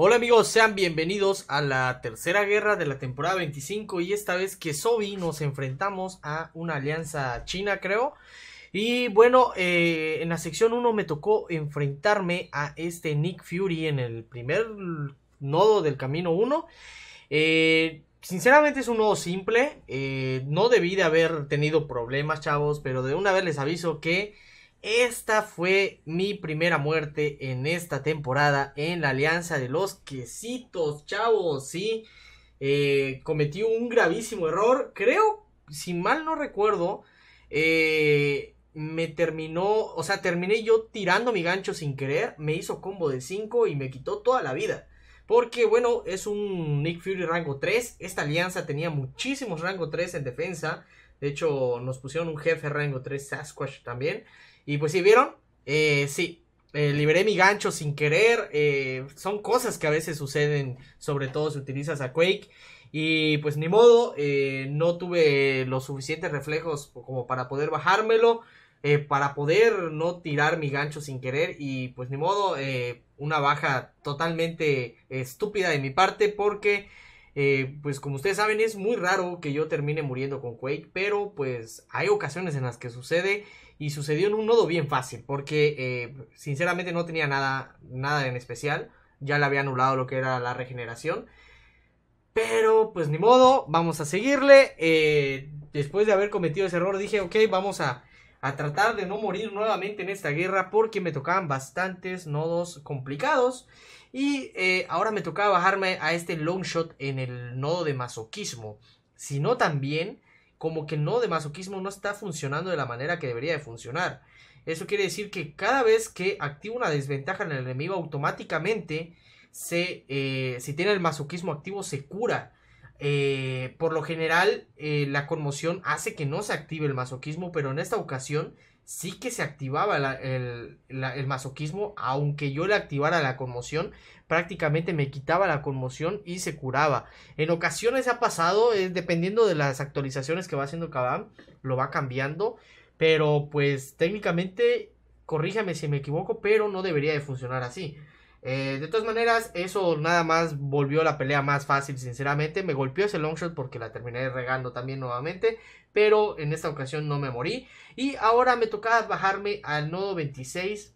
Hola amigos, sean bienvenidos a la tercera guerra de la temporada 25 y esta vez que Sobi nos enfrentamos a una alianza china creo. Y bueno, eh, en la sección 1 me tocó enfrentarme a este Nick Fury en el primer nodo del camino 1. Eh, sinceramente es un nodo simple, eh, no debí de haber tenido problemas chavos, pero de una vez les aviso que... Esta fue mi primera muerte en esta temporada en la Alianza de los Quesitos, chavos, sí. Eh, cometí un gravísimo error, creo, si mal no recuerdo, eh, me terminó, o sea, terminé yo tirando mi gancho sin querer, me hizo combo de 5 y me quitó toda la vida. Porque bueno, es un Nick Fury rango 3. Esta alianza tenía muchísimos rango 3 en defensa. De hecho, nos pusieron un jefe rango 3 Sasquatch también. Y pues si vieron, eh, sí, eh, liberé mi gancho sin querer. Eh, son cosas que a veces suceden, sobre todo si utilizas a Quake. Y pues ni modo, no tuve los suficientes reflejos como para poder bajármelo. Eh, para poder no tirar mi gancho sin querer y pues ni modo, eh, una baja totalmente eh, estúpida de mi parte porque pues como ustedes saben es muy raro que yo termine muriendo con Quake, pero pues hay ocasiones en las que sucede y sucedió en un nodo bien fácil porque sinceramente no tenía nada, nada en especial, ya le había anulado lo que era la regeneración. Pero pues ni modo, vamos a seguirle. después de haber cometido ese error dije, ok, vamos a a tratar de no morir nuevamente en esta guerra porque me tocaban bastantes nodos complicados y eh, ahora me tocaba bajarme a este long shot en el nodo de masoquismo, sino también como que el nodo de masoquismo no está funcionando de la manera que debería de funcionar. Eso quiere decir que cada vez que activo una desventaja en el enemigo automáticamente se, eh, si tiene el masoquismo activo se cura eh, por lo general, eh, la conmoción hace que no se active el masoquismo, pero en esta ocasión sí que se activaba el, masoquismo, aunque yo le activara la conmoción, prácticamente me quitaba la conmoción y se curaba. En ocasiones ha pasado, eh, dependiendo de las actualizaciones que va haciendo Kabam, lo va cambiando, pero pues técnicamente, corríjame si me equivoco, pero no debería de funcionar así. Eh, de todas maneras, eso nada más volvió la pelea más fácil, sinceramente. Me golpeó ese longshot porque la terminé regando también nuevamente. Pero en esta ocasión no me morí. Y ahora me tocaba bajarme al nodo 26.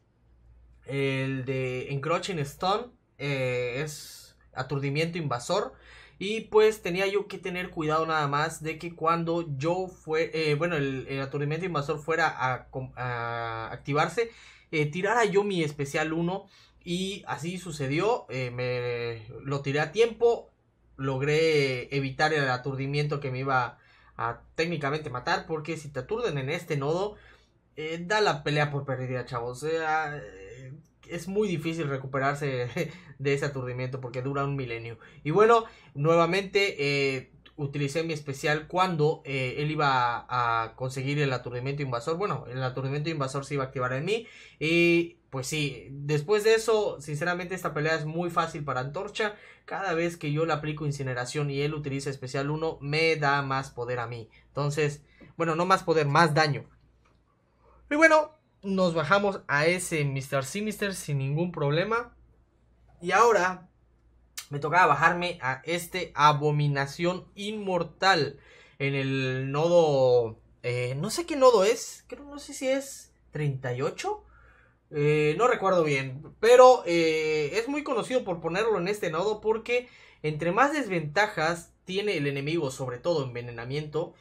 El de Encroaching Stone. Eh, es aturdimiento invasor. Y pues tenía yo que tener cuidado nada más de que cuando yo fue, eh, bueno, el, aturdimiento invasor fuera a, activarse, tirara yo mi especial 1 y así sucedió, eh, me lo tiré a tiempo, logré evitar el aturdimiento que me iba a técnicamente matar, porque si te aturden en este nodo, eh, da la pelea por perdida, chavos. Eh, es muy difícil recuperarse de ese aturdimiento porque dura un milenio. Y bueno, nuevamente utilicé mi especial cuando él iba a, a, conseguir el aturdimiento invasor. Bueno, el aturdimiento invasor se iba a activar en mí. Y pues sí, después de eso, sinceramente esta pelea es muy fácil para Antorcha. Cada vez que yo le aplico incineración y él utiliza especial 1, me da más poder a mí. Entonces, bueno, no más poder, más daño. Y bueno, nos bajamos a ese Mr. Sinister sin ningún problema. Y ahora me tocaba bajarme a este Abominación Inmortal en el nodo... Eh, no sé qué nodo es, creo, no sé si es 38 eh, no recuerdo bien, pero eh, es muy conocido por ponerlo en este nodo porque entre más desventajas tiene el enemigo, sobre todo envenenamiento,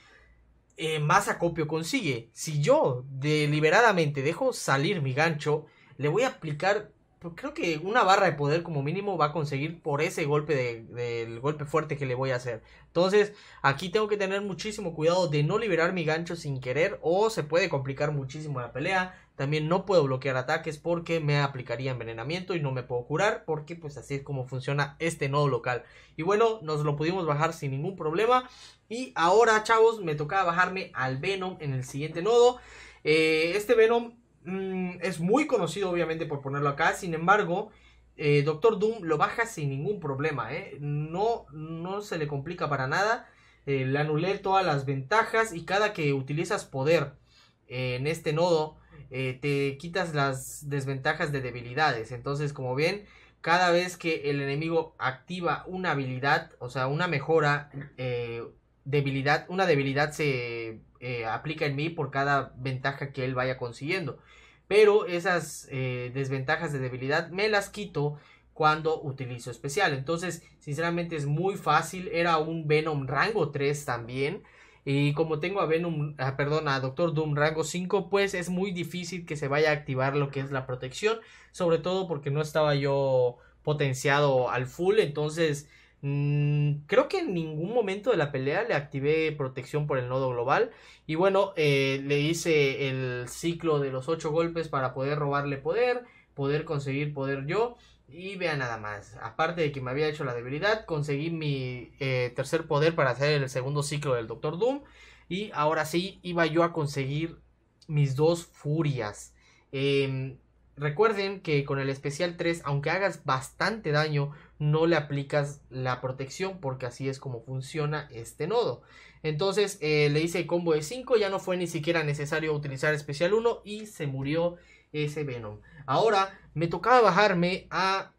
eh, más acopio consigue. Si yo deliberadamente dejo salir mi gancho, le voy a aplicar pues, creo que una barra de poder como mínimo va a conseguir por ese golpe del golpe fuerte que le voy a hacer. Entonces, aquí tengo que tener muchísimo cuidado de no liberar mi gancho sin querer o se puede complicar muchísimo la pelea. También no puedo bloquear ataques porque me aplicaría envenenamiento y no me puedo curar porque pues así es como funciona este nodo local. Y bueno, nos lo pudimos bajar sin ningún problema. Y ahora, chavos, me tocaba bajarme al Venom en el siguiente nodo. Eh, este Venom Mm, es muy conocido obviamente por ponerlo acá, sin embargo, eh, Doctor Doom lo baja sin ningún problema, ¿eh? no, no se le complica para nada, eh, le anulé todas las ventajas y cada que utilizas poder en este nodo, te quitas las desventajas de debilidades, entonces como ven, cada vez que el enemigo activa una habilidad, o sea, una mejora, debilidad, una debilidad se eh, aplica en mí por cada ventaja que él vaya consiguiendo. Pero esas eh, desventajas de debilidad me las quito cuando utilizo especial. Entonces, sinceramente es muy fácil. Era un Venom rango 3 también. Y como tengo a Venom, ah, perdón, a Doctor Doom rango 5, pues es muy difícil que se vaya a activar lo que es la protección. Sobre todo porque no estaba yo potenciado al full. Entonces, Mm, creo que en ningún momento de la pelea le activé protección por el nodo global. Y bueno, eh, le hice el ciclo de los 8 golpes para poder robarle poder, poder conseguir poder yo. Y vea nada más. Aparte de que me había hecho la debilidad, conseguí mi eh, tercer poder para hacer el segundo ciclo del Doctor Doom. Y ahora sí, iba yo a conseguir mis dos furias. Eh, Recuerden que con el especial 3, aunque hagas bastante daño, no le aplicas la protección porque así es como funciona este nodo. Entonces eh, le hice combo de 5, ya no fue ni siquiera necesario utilizar especial 1 y se murió ese Venom. Ahora me tocaba bajarme a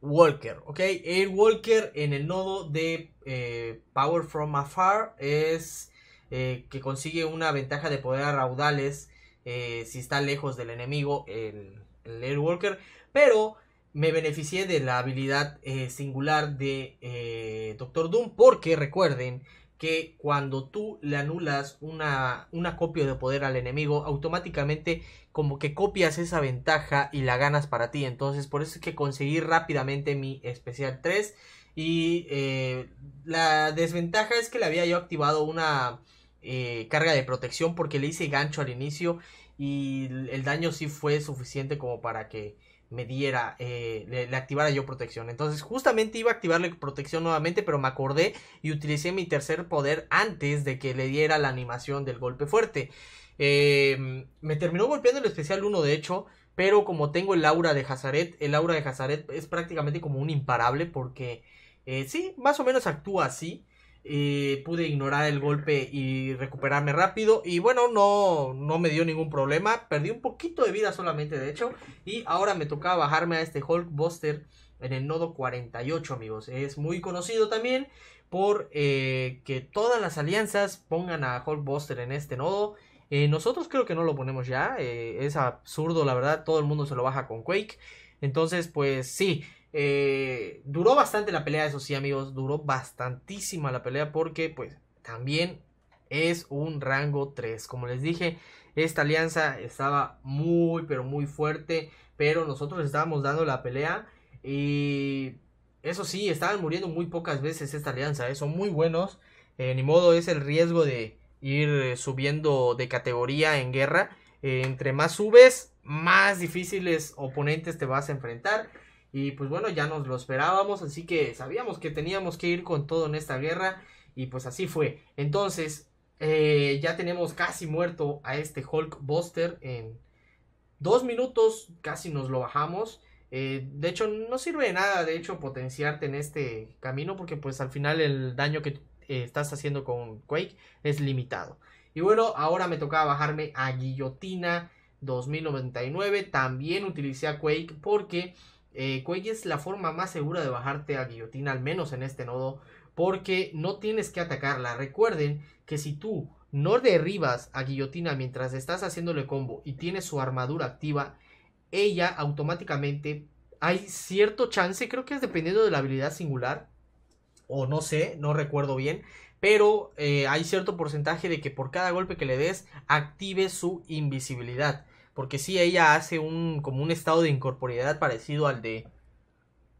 Walker, ¿ok? Walker en el nodo de eh, Power From Afar es eh, que consigue una ventaja de poder a raudales eh, si está lejos del enemigo, el, Air Walker Pero me beneficié de la habilidad eh, singular de eh, Doctor Doom porque recuerden que cuando tú le anulas una, una copia de poder al enemigo, automáticamente como que copias esa ventaja y la ganas para ti. Entonces por eso es que conseguí rápidamente mi especial 3. Y la desventaja es que le había yo activado una, eh, carga de protección porque le hice gancho al inicio y el daño sí fue suficiente como para que me diera, eh, le, activara yo protección. Entonces justamente iba a activarle protección nuevamente, pero me acordé y utilicé mi tercer poder antes de que le diera la animación del golpe fuerte. Eh, me terminó golpeando el especial 1 de hecho, pero como tengo el aura de Hazaret, el aura de Hazaret es prácticamente como un imparable porque si sí, más o menos actúa así pude ignorar el golpe y recuperarme rápido. Y bueno, no, no me dio ningún problema. Perdí un poquito de vida solamente, de hecho. Y ahora me tocaba bajarme a este Hulkbuster en el nodo 48, amigos. Es muy conocido también por eh, que todas las alianzas pongan a Hulkbuster en este nodo. Eh, nosotros creo que no lo ponemos ya. Eh, es absurdo, la verdad. Todo el mundo se lo baja con Quake. Entonces, pues sí. Eh, duró bastante la pelea, eso sí, amigos. Duró bastantísima la pelea porque, pues, también es un rango 3. Como les dije, esta alianza estaba muy, pero muy fuerte. Pero nosotros estábamos dando la pelea. Y eso sí, estaban muriendo muy pocas veces esta alianza. Eh, son muy buenos. Eh, ni modo, es el riesgo de ir subiendo de categoría en guerra. entre más subes, más difíciles oponentes te vas a enfrentar. Y pues bueno, ya nos lo esperábamos, así que sabíamos que teníamos que ir con todo en esta guerra. Y pues así fue. Entonces, eh, ya tenemos casi muerto a este Hulk Buster en dos minutos, casi nos lo bajamos. Eh, de hecho, no sirve de nada, de hecho, potenciarte en este camino porque pues al final el daño que eh, estás haciendo con Quake es limitado. Y bueno, ahora me tocaba bajarme a Guillotina 2099. También utilicé a Quake porque eh, es la forma más segura de bajarte a guillotina, al menos en este nodo, porque no tienes que atacarla. Recuerden que si tú no derribas a guillotina mientras estás haciéndole combo y tienes su armadura activa, ella automáticamente hay cierto chance, creo que es dependiendo de la habilidad singular, o no sé, no recuerdo bien, pero eh, hay cierto porcentaje de que por cada golpe que le des active su invisibilidad. Porque si ella hace un, como un estado de incorporeidad parecido al de,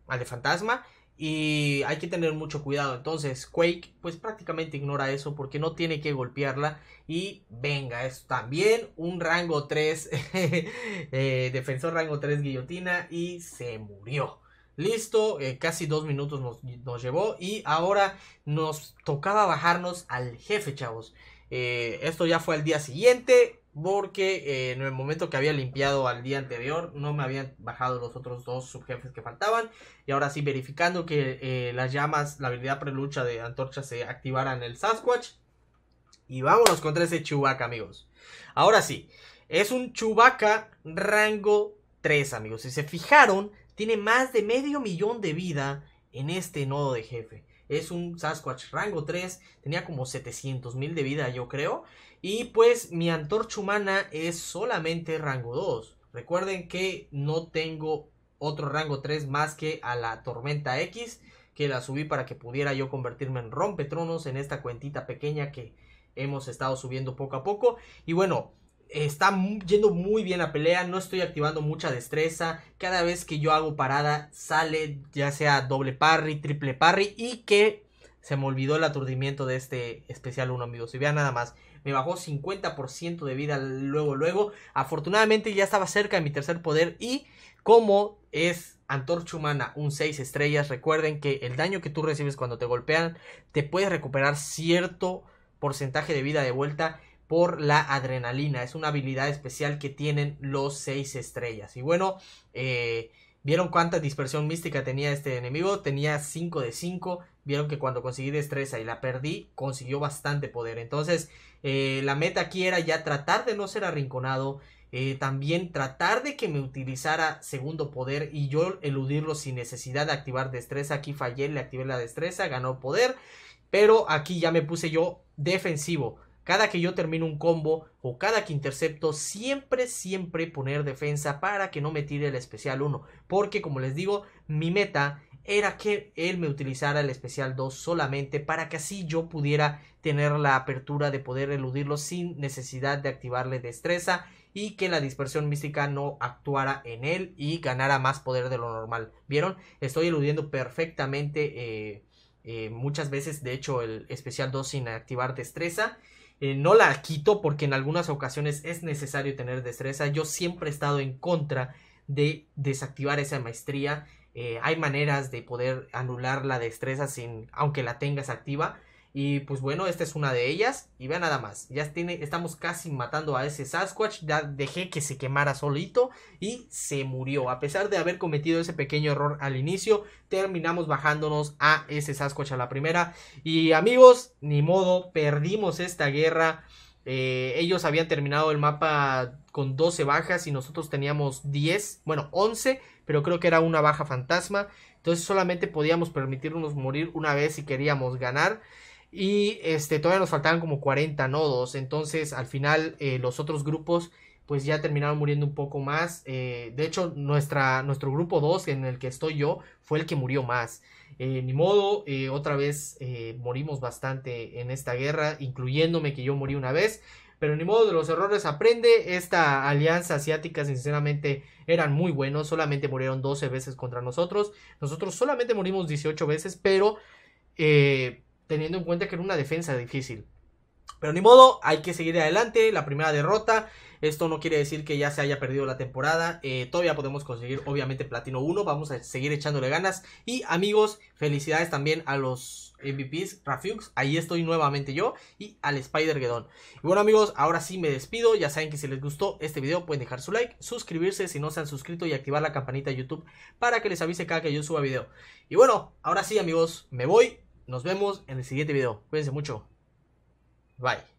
al de Fantasma. Y hay que tener mucho cuidado. Entonces, Quake, pues prácticamente ignora eso porque no tiene que golpearla. Y venga, es también un rango 3, eh, defensor rango 3 guillotina y se murió. Listo, eh, casi dos minutos nos, llevó y ahora nos tocaba bajarnos al jefe, chavos. Eh, esto ya fue al día siguiente porque eh, en el momento que había limpiado al día anterior no me habían bajado los otros dos subjefes que faltaban y ahora sí verificando que eh, las llamas, la habilidad prelucha de antorcha se activara en el Sasquatch y vámonos contra ese Chewbacca amigos. Ahora sí, es un Chewbacca rango 3 amigos, si se fijaron tiene más de medio millón de vida en este nodo de jefe. Es un Sasquatch rango 3, tenía como 700.000 mil de vida yo creo. Y pues mi antorcha humana es solamente rango 2. Recuerden que no tengo otro rango 3 más que a la tormenta X. Que la subí para que pudiera yo convertirme en rompetronos en esta cuentita pequeña que hemos estado subiendo poco a poco. Y bueno, está yendo muy bien la pelea, no estoy activando mucha destreza. Cada vez que yo hago parada sale ya sea doble parry, triple parry y que se me olvidó el aturdimiento de este especial 1, amigos. Y vean nada más, me bajó 50% de vida luego, luego. Afortunadamente ya estaba cerca de mi tercer poder y como es Antorcha Humana, un 6 estrellas, recuerden que el daño que tú recibes cuando te golpean, te puedes recuperar cierto porcentaje de vida de vuelta por la adrenalina. Es una habilidad especial que tienen los 6 estrellas. Y bueno, eh, Vieron cuánta dispersión mística tenía este enemigo, tenía 5 de 5, vieron que cuando conseguí destreza y la perdí, consiguió bastante poder. Entonces, eh, la meta aquí era ya tratar de no ser arrinconado, eh, también tratar de que me utilizara segundo poder y yo eludirlo sin necesidad de activar destreza. Aquí fallé, le activé la destreza, ganó poder, pero aquí ya me puse yo defensivo. Cada que yo termino un combo o cada que intercepto, siempre, siempre poner defensa para que no me tire el especial 1. Porque como les digo, mi meta era que él me utilizara el especial 2 solamente para que así yo pudiera tener la apertura de poder eludirlo sin necesidad de activarle destreza y que la dispersión mística no actuara en él y ganara más poder de lo normal. ¿Vieron? Estoy eludiendo perfectamente eh, eh, muchas veces, de hecho, el especial 2 sin activar destreza. Eh, no la quito porque en algunas ocasiones es necesario tener destreza. Yo siempre he estado en contra de desactivar esa maestría. Eh, hay maneras de poder anular la destreza sin, aunque la tengas activa. Y pues bueno, esta es una de ellas. Y vean nada más, ya tiene, estamos casi matando a ese Sasquatch. Ya dejé que se quemara solito y se murió. A pesar de haber cometido ese pequeño error al inicio, terminamos bajándonos a ese Sasquatch a la primera. Y amigos, ni modo, perdimos esta guerra. Eh, ellos habían terminado el mapa con 12 bajas y nosotros teníamos 10, bueno, 11, pero creo que era una baja fantasma. Entonces solamente podíamos permitirnos morir una vez si queríamos ganar. Y este, todavía nos faltaban como 40 nodos. Entonces al final eh, los otros grupos pues ya terminaron muriendo un poco más. Eh, de hecho nuestra, nuestro grupo 2 en el que estoy yo fue el que murió más. Eh, ni modo, otra vez morimos bastante en esta guerra, incluyéndome que yo morí una vez. Pero ni modo de los errores aprende. Esta alianza asiática, sinceramente, eran muy buenos. Solamente murieron 12 veces contra nosotros. Nosotros solamente morimos 18 veces, pero teniendo en cuenta que era una defensa difícil. Pero ni modo, hay que seguir adelante. La primera derrota. Esto no quiere decir que ya se haya perdido la temporada. Eh, todavía podemos conseguir, obviamente, Platino 1. Vamos a seguir echándole ganas. Y amigos, felicidades también a los MVPs, Rafiux. Ahí estoy nuevamente yo. Y al Spider Gedon. Y bueno, amigos, ahora sí me despido. Ya saben que si les gustó este video, pueden dejar su like, suscribirse si no se han suscrito y activar la campanita de YouTube para que les avise cada que yo suba video. Y bueno, ahora sí, amigos, me voy. Nos vemos en el siguiente video. Cuídense mucho. Bye.